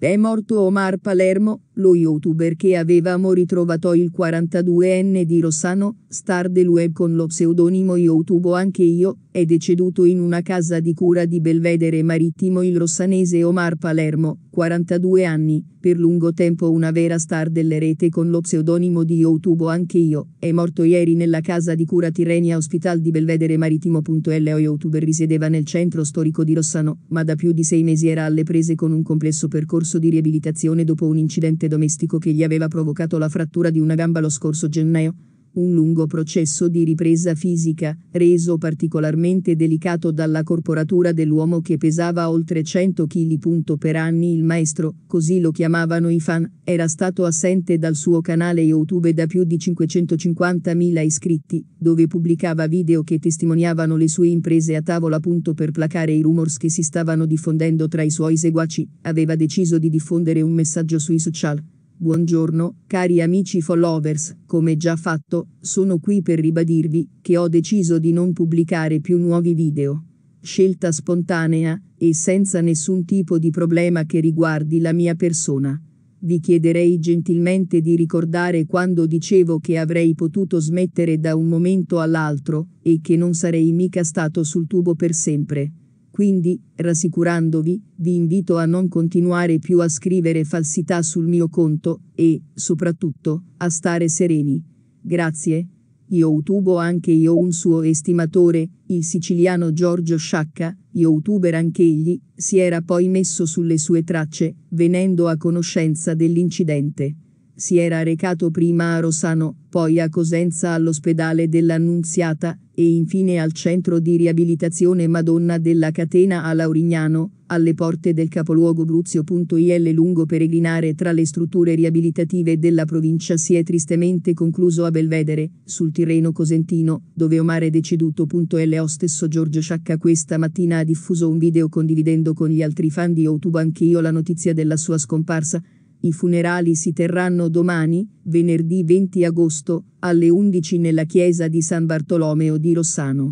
È morto Omar Palermo, lo youtuber che avevamo ritrovato il 42enne di Rossano, star del web con lo pseudonimo YouTube anche io, è deceduto in una casa di cura di Belvedere Marittimo il rossanese Omar Palermo, 42 anni, per lungo tempo una vera star delle rete con lo pseudonimo di YouTube anche io, è morto ieri nella casa di cura Tirrenia Hospital di Belvedere Marittimo.lo YouTuber risiedeva nel centro storico di Rossano, ma da più di sei mesi era alle prese con un complesso percorso percorso di riabilitazione dopo un incidente domestico che gli aveva provocato la frattura di una gamba lo scorso gennaio un lungo processo di ripresa fisica, reso particolarmente delicato dalla corporatura dell'uomo che pesava oltre 100 kg. Per anni il maestro, così lo chiamavano i fan, era stato assente dal suo canale YouTube da più di 550.000 iscritti, dove pubblicava video che testimoniavano le sue imprese a tavola. Per placare i rumors che si stavano diffondendo tra i suoi seguaci, aveva deciso di diffondere un messaggio sui social Buongiorno, cari amici followers, come già fatto, sono qui per ribadirvi che ho deciso di non pubblicare più nuovi video. Scelta spontanea e senza nessun tipo di problema che riguardi la mia persona. Vi chiederei gentilmente di ricordare quando dicevo che avrei potuto smettere da un momento all'altro e che non sarei mica stato sul tubo per sempre. Quindi, rassicurandovi, vi invito a non continuare più a scrivere falsità sul mio conto e, soprattutto, a stare sereni. Grazie. YouTubo anche io un suo estimatore, il siciliano Giorgio Sciacca, youtuber anch'egli, si era poi messo sulle sue tracce, venendo a conoscenza dell'incidente si era recato prima a Rosano, poi a Cosenza all'ospedale dell'Annunziata, e infine al centro di riabilitazione Madonna della Catena a Laurignano, alle porte del capoluogo Bruzio.il lungo peregrinare tra le strutture riabilitative della provincia si è tristemente concluso a Belvedere, sul Tirreno Cosentino, dove Omar è deceduto.lo stesso Giorgio Sciacca questa mattina ha diffuso un video condividendo con gli altri fan di YouTube anch'io la notizia della sua scomparsa, i funerali si terranno domani, venerdì 20 agosto, alle 11 nella chiesa di San Bartolomeo di Rossano.